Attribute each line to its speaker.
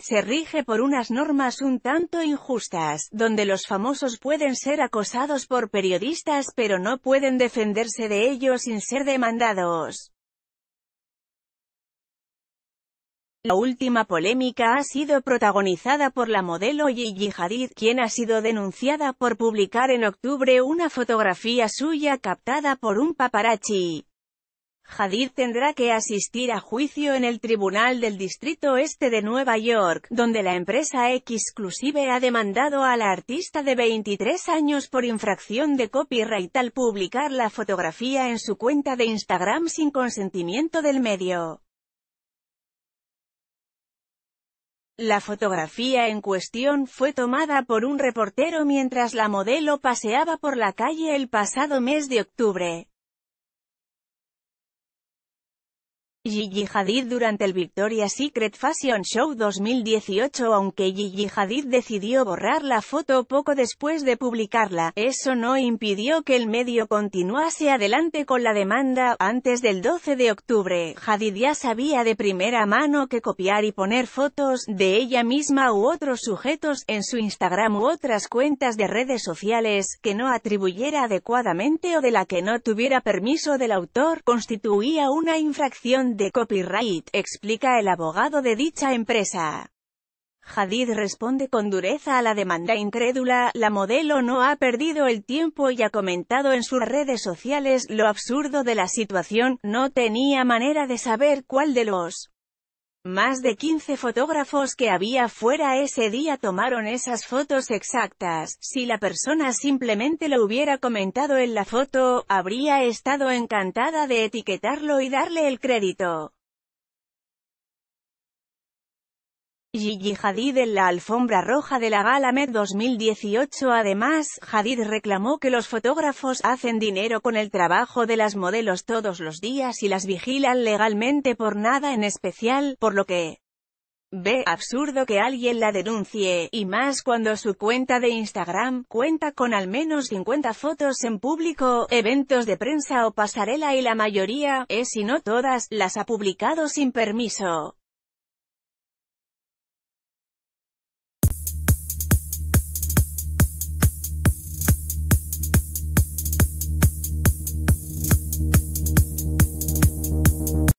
Speaker 1: se rige por unas normas un tanto injustas, donde los famosos pueden ser acosados por periodistas pero no pueden defenderse de ellos sin ser demandados. La última polémica ha sido protagonizada por la modelo Gigi Hadid, quien ha sido denunciada por publicar en octubre una fotografía suya captada por un paparazzi. Jadir tendrá que asistir a juicio en el Tribunal del Distrito Este de Nueva York, donde la empresa Exclusive ha demandado a la artista de 23 años por infracción de copyright al publicar la fotografía en su cuenta de Instagram sin consentimiento del medio. La fotografía en cuestión fue tomada por un reportero mientras la modelo paseaba por la calle el pasado mes de octubre. Gigi Hadid durante el Victoria's Secret Fashion Show 2018 Aunque Gigi Hadid decidió borrar la foto poco después de publicarla, eso no impidió que el medio continuase adelante con la demanda. Antes del 12 de octubre, Hadid ya sabía de primera mano que copiar y poner fotos de ella misma u otros sujetos en su Instagram u otras cuentas de redes sociales que no atribuyera adecuadamente o de la que no tuviera permiso del autor, constituía una infracción de copyright, explica el abogado de dicha empresa. Hadid responde con dureza a la demanda incrédula, la modelo no ha perdido el tiempo y ha comentado en sus redes sociales lo absurdo de la situación, no tenía manera de saber cuál de los más de 15 fotógrafos que había fuera ese día tomaron esas fotos exactas. Si la persona simplemente lo hubiera comentado en la foto, habría estado encantada de etiquetarlo y darle el crédito. Gigi Hadid en la alfombra roja de la Gala Met 2018 Además, Hadid reclamó que los fotógrafos hacen dinero con el trabajo de las modelos todos los días y las vigilan legalmente por nada en especial, por lo que ve absurdo que alguien la denuncie, y más cuando su cuenta de Instagram cuenta con al menos 50 fotos en público, eventos de prensa o pasarela y la mayoría, es y no todas, las ha publicado sin permiso.